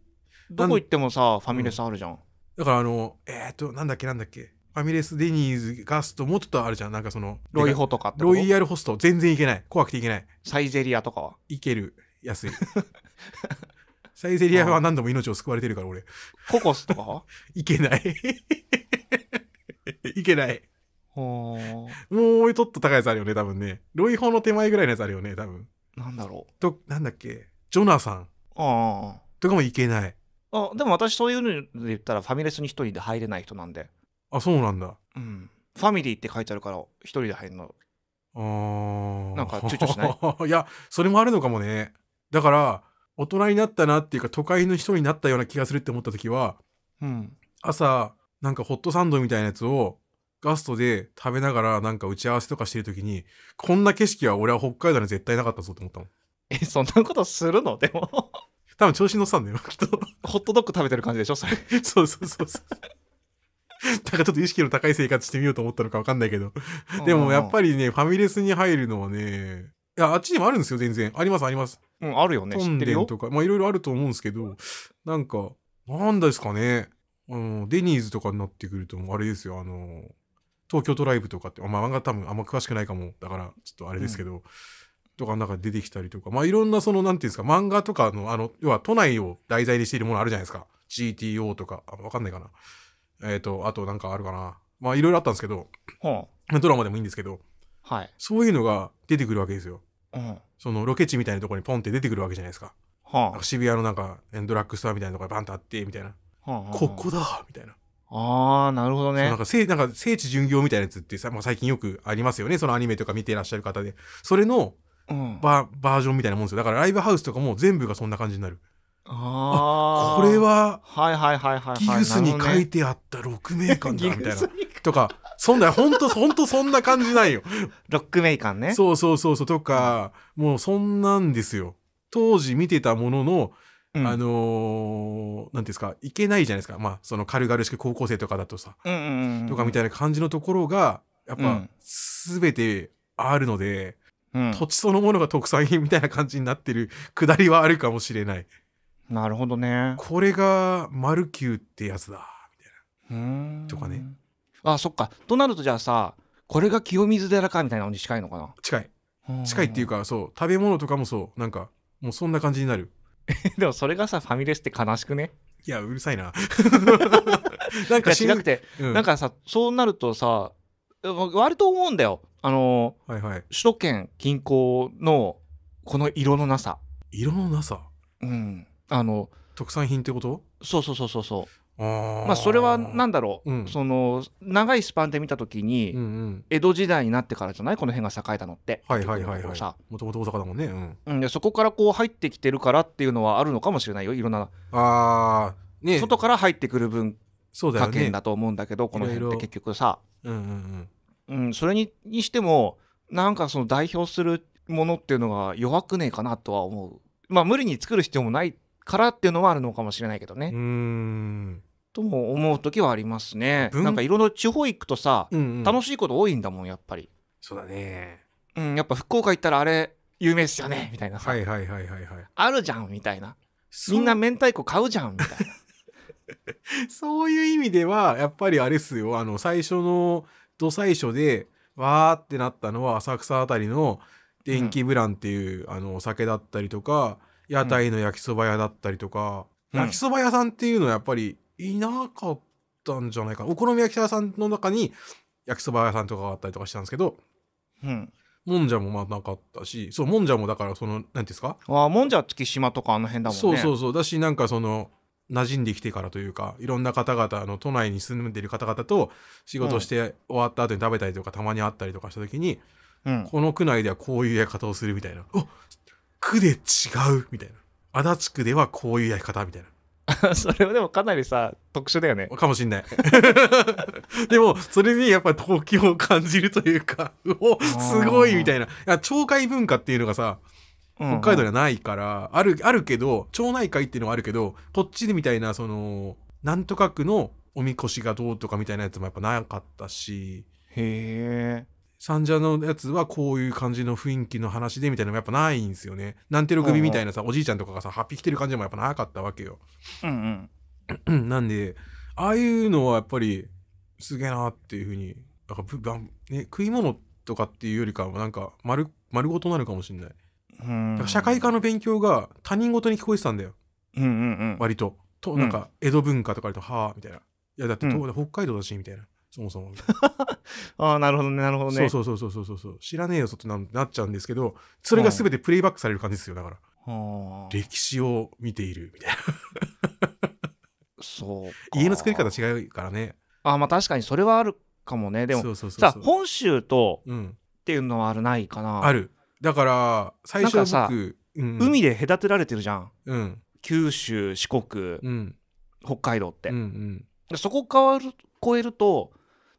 [SPEAKER 1] どこ行ってもさファミレスあるじゃん、うん、だからあのえー、っとなんだっけなんだっけファミレスデニーズガストもちょっとあるじゃんなんかそのロイホとかってロイヤルホスト全然いけない怖くていけないサイゼリアとかはいける安い サイゼリアは何度も命を救われてるから俺ココスとかい けないい けないもうちょっと高いやつあるよね多分ねロイホの手
[SPEAKER 2] 前ぐらいのやつあるよね多分なんだろうとなんだっけジョナサンあとかもいけないあでも私そういうので言ったらファミレスに一人で入れない人なんであそうなんだうんファミリーって書いてあるから一人で入るのあーなんか躊躇しな
[SPEAKER 1] い いやそれもあるのかもねだから大人になったなっていうか都会の人になったような気がするって思った時は、うん、朝なんかホットサンドみたいなやつをガストで食べながらなんか打ち合わせとかしてる時にこんな景色は俺は北海道に絶対なかったぞと思ったのえそんなことするのでも多分調子乗ってたんだよきっとホットドッグ食べてる感じでしょそれ そうそうそうそうだからちょっと意識の高い生活してみようと思ったのか分かんないけどでもやっぱりねファミレスに入るのはねいやあっちにもあるんですよ全然ありますありますうんあるよね知ってるよとかまあいろいろあると思うんですけどなんかなんですかねあのデニーズとかになってくるとあれですよあの東京ドライブとかって、まあ、漫画多分あんま詳しくないかも、だから、ちょっとあれですけど、うん、とかの中で出てきたりとか、まあ、いろんなその、なんていうんですか、漫画とかの、あの、要は都内を題材にしているものあるじゃないですか。GTO とか、わかんないかな。えっ、ー、と、あとなんかあるかな。まあ、いろいろあったんですけど、うん、ドラマでもいいんですけど、はい、そういうのが出てくるわけですよ。うん、そのロケ地みたいなところにポンって出てくるわけじゃないですか。は渋谷のなんかドラッグストアみたいなところバンとあってみたいな、
[SPEAKER 2] はここだみたいな
[SPEAKER 1] ああ、なるほどね。なんか聖、なんか聖地巡業みたいなやつってさ、まあ、最近よくありますよね。そのアニメとか見ていらっしゃる方で。それのバ,、バージョンみたいなもんですよ。だからライブハウスとかも全部がそんな感じになる。
[SPEAKER 2] ああ。これは、はいはいはいはい、ギグスに書いてあった6名間だ、みたいな。
[SPEAKER 1] とか、そんな、ほんと、ほんとそんな感じないよ。ロックね。そうそうそうそう、とか、もうそんなんですよ。当時見てたものの、あのー、なんていうんですかいけないじゃないですか、まあ、その軽々しく高校生とかだとさ、
[SPEAKER 2] とかみ
[SPEAKER 1] たいな感じのところがやっぱ全てあるので、うん、土地そのものが特産品みたいな感じになってるくだりはあるかもしれない。なるほ
[SPEAKER 2] どね。これがマルキューってやつだみたいな。とかね。あそっか。となるとじゃあさこれが清水寺かみたいなのに近いのかな近い。
[SPEAKER 1] 近いっていうかそう食べ物とかもそうなんかもうそんな感じになる。でもそれがさファミ
[SPEAKER 2] レスって悲しくね
[SPEAKER 1] いやうるさいな
[SPEAKER 2] なんかなくて、うん、なんかさそうなるとさ割と思うんだよあの、はいはい、首都圏近郊のこの色のなさ色のなさうんあの特産品ってことそうそうそうそうそうまあ、それは何だろう、うん、その長いスパンで見た時に、江戸時代になってからじゃないこの辺が栄えたのって。はいはいはいはい。もともと大阪だもんね、うん、でそこからこう入ってきてるからっていうのはあるのかもしれないよいろんなあ、ね、外から入ってくる文化圏だと思うんだけど、この辺って結局さ、うんうん、それににしてもなんかその代表するものっていうのが弱くねえかなとは思う。まあ無理に作る必要もないからっていうのはあるのかもしれないけどね。うんとも思う時はありますね。なんかいろいろ地方行くとさ、うんうん、楽しいこと多いんだもんやっぱり。そうだね。うん、やっぱ福岡行ったらあれ有名っすよねみたいなさ。はいはいはいはいはい。あるじゃんみたいな。みんな明太子買うじゃんみたいな。
[SPEAKER 1] そういう意味ではやっぱりあれっすよあの最初のど最初でわーってなったのは浅草あたりの電気ブランっていう、うん、あのお酒だったりとか屋台の焼きそば屋だったりとか、うん、焼きそば屋さんっていうのはやっぱりいなかったんじゃないかなお好み焼き屋さんの中に焼きそば屋さんとかがあったりとかしたんですけど、うん、もんじゃもまあなかったしそうもんじゃもだからその何ていうんですかあもんじゃ月島とかあの辺だもんねそうそうそうだしなんかその馴染んできてからというかいろんな方々の都内に住んでる方々と仕事して終わった後に食べたりとか、うん、たまに会ったりとかした時に、うん、この区内ではこういうやり方をするみたいな「お区で違うみたいな足立区ではこういうやり方みたいな それはでもかなりさ特殊だよねかもしんない でもそれにやっぱ東京を感じるというかおすごいみたいないや町会文化っていうのがさ北海道にはないから、うんうん、あるあるけど町内会っていうのはあるけどこっちでみたいなそのなんとか区のおみこしがどうとかみたいなやつもやっぱなかったしへえ三者のやつはこういう感じの雰囲気の話でみたいなのもやっぱないんですよね。なんてろ組みたいなさ、おじいちゃんとかがさ、ハッピー来てる感じもやっぱなかったわけよ。うんうん。なんで、ああいうのはやっぱりすげえなっていうふうに、なんかね、食い物とかっていうよりかはなんか丸丸ごとなるかもしれない。うん社会科の勉強が他人事に聞こえてたんだよ。うんうんうん、割と。となんか江戸文化とかあると「はあ」みたいな「いやだって、うん、北海道だし」みたいなそもそも。ああ、なるほどね、なるほどね。そうそうそうそうそうそう。知らねえよ、そってななっちゃうんですけど、それが全てプレイバックされる感じですよ、だから。歴史を見ているみたい
[SPEAKER 2] な。そう家の作り方違うからね。あまあ確かにそれはあるかもね。でもさ、本州と、うん、っていうのはあるないかな。ある。だから最初僕うん、海で隔てられてるじゃん。うん、九州四国、うん、北海道って。うんうん、そこ変わる超えると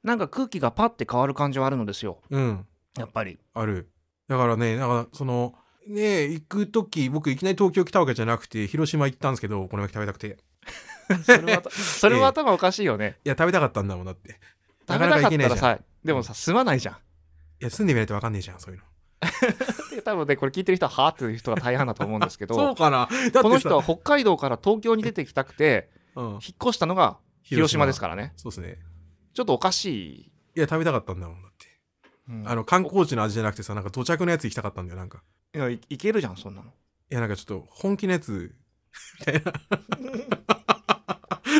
[SPEAKER 2] なんか空気がパッて変わる感じはあるのですよ、うん、やっぱりあるだからねだ
[SPEAKER 1] からそのね行く時僕いきなり東京来たわけじゃなくて広島行ったんですけどお好み焼き食べたくて それは それは頭おかしいよね、えー、いや食べたかったんだもんだって食べなかったらさでもさ住まないじゃんいや住んでみないと分かんねえじゃんそういう
[SPEAKER 2] の 多分ねこれ聞いてる人ははあっていう人が大半だと思うんですけどそうかなこの人は北海道から東京に出てきたくて、うん、引っ越したのが広島ですからねそうですねちょっとおかし
[SPEAKER 1] いいや食べたかったんだもんだって、うん、あの観光地の味じゃなくてさなんか土着のやつ行きたかったんだよなんか
[SPEAKER 2] いやいけるじゃんそんなのい
[SPEAKER 1] やなんかちょっと本気のやつみたいな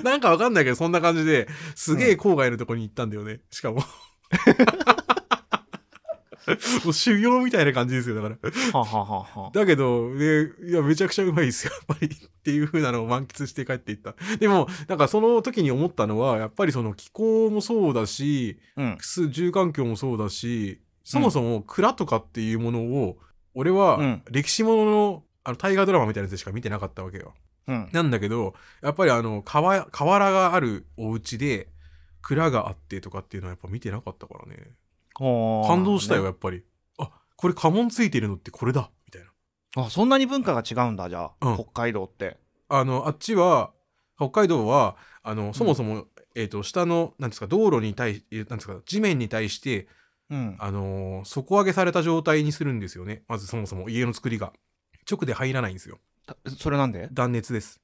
[SPEAKER 1] なんかわかんないけどそんな感じですげえ郊外のとこに行ったんだよね、しかも もう修行みたいな感じですよ、だから。はははだけど、ね、いや、めちゃくちゃうまいですよ、やっぱり。っていう風なのを満喫して帰っていった。でも、なんかその時に思ったのは、やっぱりその気候もそうだし、うん、住環境もそうだし、そもそも蔵とかっていうものを、俺は歴史ものの、あの、大河ドラマみたいなやつしか見てなかったわけよ。うん、なんだけど、やっぱりあの、河原があるお家で、蔵があってとかっていうのはやっぱ見てなかったからね。
[SPEAKER 2] 感動したよ、ね、やっ
[SPEAKER 1] ぱりあこれ家紋ついてるのってこれだみたいなあそんなに文化が違うんだじゃあ、うん、北海道ってあのあっちは北海道はあのそもそも、うん、えーと、下のなんですか道路に対なんですか地面に対して、うん、あの底上げされた状態にするんですよねまずそもそも家の作りが直で入らないんですよそれなんで断熱です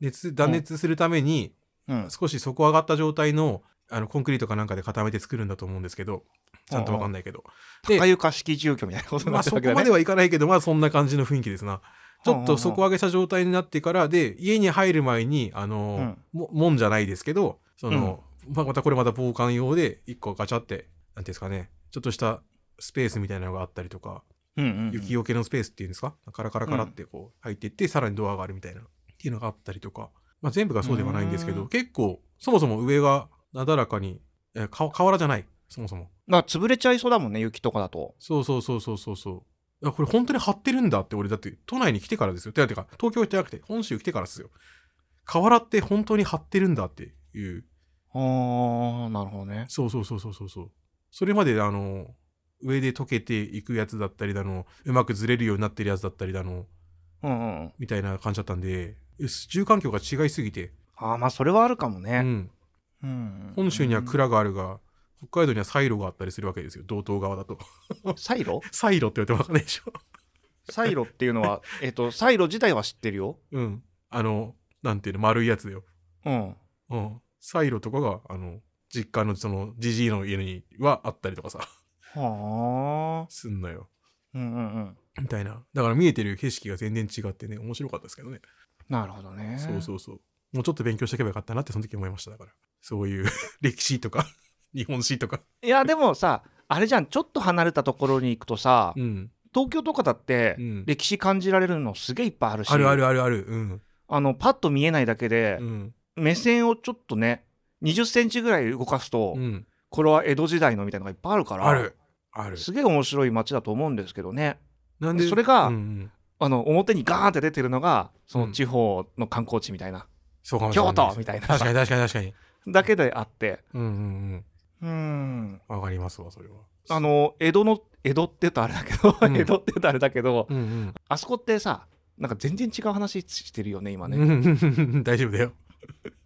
[SPEAKER 1] 熱断熱するために、うん、少し底上がった状態のあのコンクリートかなんかで固めて作るんだと思うんですけどちゃんと分かんないけど高床式住居みたいなことなわけだ、ね、まあ、そこまではいかないけどまあそんな感じの雰囲気ですなちょっと底上げした状態になってからで家に入る前にあの、うん、も門じゃないですけどその、うん、まあ、またこれまた防寒用で一個ガチャって何ていうんですかねちょっとしたスペースみたいなのがあったりとか、うんうんうん、雪よけのスペースっていうんですかカラカラカラってこう入っていって、うん、さらにドアがあるみたいなっていうのがあったりとか、まあ、全部がそうではないんですけど結構そもそも上がなだらかに、えー、かじゃないそもそもまあ潰れちゃいそうだもんね雪とかだとそうそうそうそうそうそうこれ本当に張ってるんだって俺だって都内に来てからですよてかてか東京行っゃなくて本州来てからですよ瓦って本当に張ってるんだっていうあーなるほどねそうそうそうそうそうそうそれまであの上で溶けていくやつだったりだのうまくずれるようになってるやつだったりだの、うんうん、みたいな感じだったんで住環境が違いすぎてああまあそれはあるかもね、うん、本州には蔵があるが北海道にはサイロがあったりするわけですよ道東側だとサイロ サイロって言われてもわかんないでしょサイロっていうのは えっとサイロ自体は知ってるようんあのなんていうの丸いやつだようんうんサイロとかがあの実家のそのじじいの家にはあったりとかさはあすんなようんうんうんみたいなだから見えてる景色が全然違ってね面白かったですけどねなるほどねそうそうそうもうちょっと勉強しておけばよかったなってその時思いましただからそういう 歴史とか
[SPEAKER 2] 日本史とかいやでもさあれじゃんちょっと離れたところに行くとさ、うん、東京とかだって歴史感じられるのすげえいっぱいあるし、あるあるあるある、うん、あのパッと見えないだけで、うん、目線をちょっとね2 0センチぐらい動かすと、うん、これは江戸時代のみたいなのがいっぱいあるからあるあるすげえ面白い街だと思うんですけどねなんでそれが、うんうん、あの表にガーンって出てるのがその地方の観光地みたいな、うん、京都みたいな確かに確かに確かにだけであって。うんうんうん。わかりますわ、それは。あの、江戸の、江戸って言うとあれだけど、うん、江戸って言うとあれだけど、うんうん、あそこってさ、なんか全然違う話してるよね、今ね。大丈夫だよ。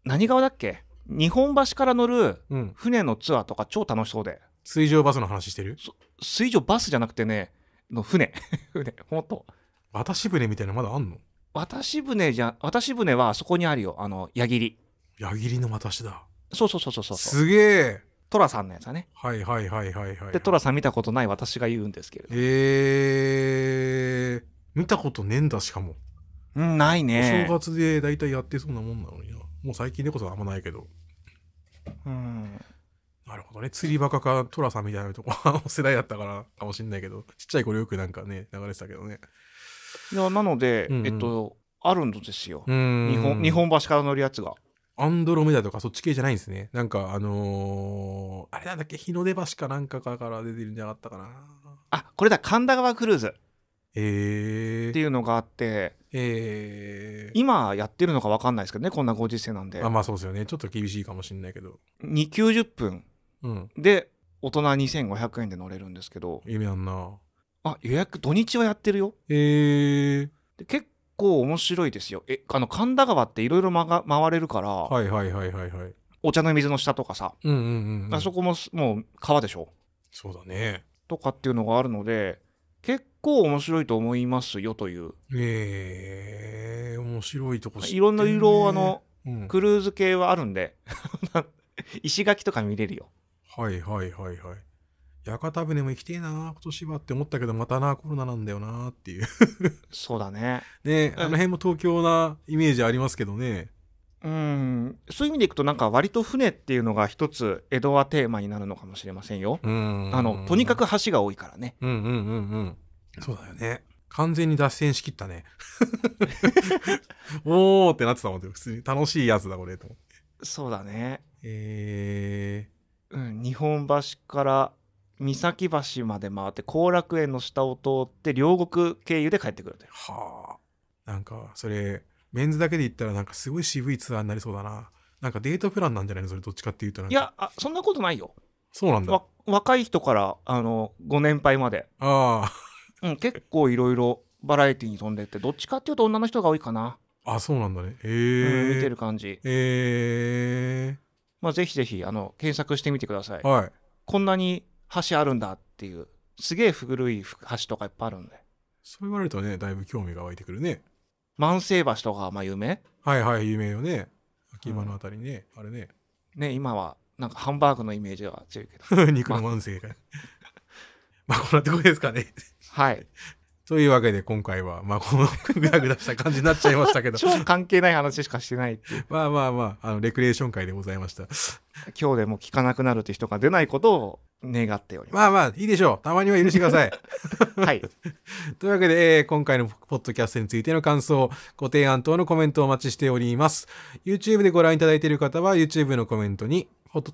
[SPEAKER 2] 何川だっけ日本橋から乗る船のツアーとか超楽しそうで。水上バスの話してる水上バスじゃなくてね、の船。船、ほんと。渡し船みたいなまだあんの渡し船じゃ、渡し船はあそこにあるよ。あの、矢切。矢切の渡しだ。そうそうそうそうそうすげえ寅さんのやつだねはいはいはいはいはいで寅さん見たことない私が言うんですけれど
[SPEAKER 1] えー、見たことねえんだしかもうんないねお正月で大体やってそうなもんなのになもう最近でこそあんまないけどうんなるほどね釣りバカか寅さんみたいなとこ世代だったからかもしんないけどちっちゃい頃よく
[SPEAKER 2] なんかね流れてたけどねいやなので、うんうん、えっとあるんですよ日本日本橋から乗るやつが
[SPEAKER 1] アンドロメダとかそっち系じゃないんですね。なんか、あのー、あれなんだっけ、日の出橋かなんかから出てるんじゃなかったかな。
[SPEAKER 2] あ、これだ、神田川クルーズ。えー、っていうのがあって、えー、今やってるのか分かんないですけどねこんなご時世なんであまあそうですよねちょっと厳しいかもしれないけど290分で大人2500円で乗れるんですけど、夢あんなあ予約土日はやってるよへえー、結構面白いですよえあの神田川っていろいろ回れるからはいは
[SPEAKER 1] いはいはいはい
[SPEAKER 2] お茶の水の下とかさ、うんうんうん、うん、あそこももう川でしょそうだねとかっていうのがあるので結構面白いと思いますよというえー、面白いとこいろんな色あの、うん、クルーズ系はあるんで 石垣とか見れるよ
[SPEAKER 1] はいはいはいはい屋形船も行きてえな今年はって思ったけどまたなコロナなんだよなっていう
[SPEAKER 2] そうだね ねあの辺も東京なイメージありますけどねうんそういう意味でいくとなんか割と船っていうのが一つ江戸はテーマになるのかもしれませんよあのとにかく橋が多いからねうんうんうんうんそうだよね完全に脱線しきったね おーってなってた
[SPEAKER 1] もんね普通に楽しいやつだこれと
[SPEAKER 2] 思ってそうだねえー、うん、日本橋から三崎橋まで回って後楽園の下を通って両国経由で帰ってくるというはあなんかそれメンズだけで
[SPEAKER 1] 言ったらなんかすごい渋いツアーになりそうだななんかデートプランなんじゃないのそれどっちかっていうといい
[SPEAKER 2] やあそんなことないよそうなんだ若い人からあのご年配までああ、うん、結構いろいろバラエティーに飛んでってどっちかっていうと女の人が多いかなあそうなんだねへえ、うん、見てる感じへ
[SPEAKER 1] え
[SPEAKER 2] まあぜひぜひあの検索してみてください、はい、こんなに橋あるんだっていうすげえ古い橋とかいっぱいあるんでそう言われるとねだいぶ興味が湧いてくるね万世橋とかまあ有名はいはい有名よね秋葉のあたりね、うん、あれねね今はなんかハンバーグのイメージが強いけど 肉の万世が、まあ、こんなとこですかねは
[SPEAKER 1] いというわけで今回は、まあ、このグラグだした感じになっちゃいましたけど 超関係ない
[SPEAKER 2] 話しかしてないていまあまあまああのレクリエーション会でございました今日でも聞かなくなるって人が出ないことを願っておりますまあまあいいでしょうたまには許してください はい
[SPEAKER 1] というわけで、えー、今回のポッドキャストについての感想ご提案等のコメントをお待ちしております YouTube でご覧いただいている方は YouTube のコメントにポッド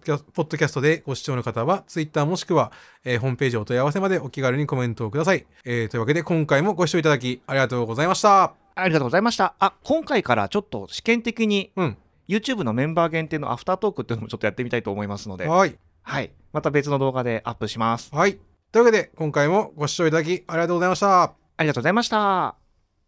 [SPEAKER 1] キャストでご視聴の方は、Twitter もしくは、えー、ホームページお問い合わせまでお気軽にコメントをください。え
[SPEAKER 2] ー、というわけで、今回もご視聴いただきありがとうございました。ありがとうございました。あ、今回からちょっと試験的に、うん、YouTube のメンバー限定のアフタートークっていうのもちょっとやってみたいと思いますので、はい。はい。また別の動画でアップします。はい。というわけで、今回もご視聴いただきありがと
[SPEAKER 1] うございました。ありがとうございました。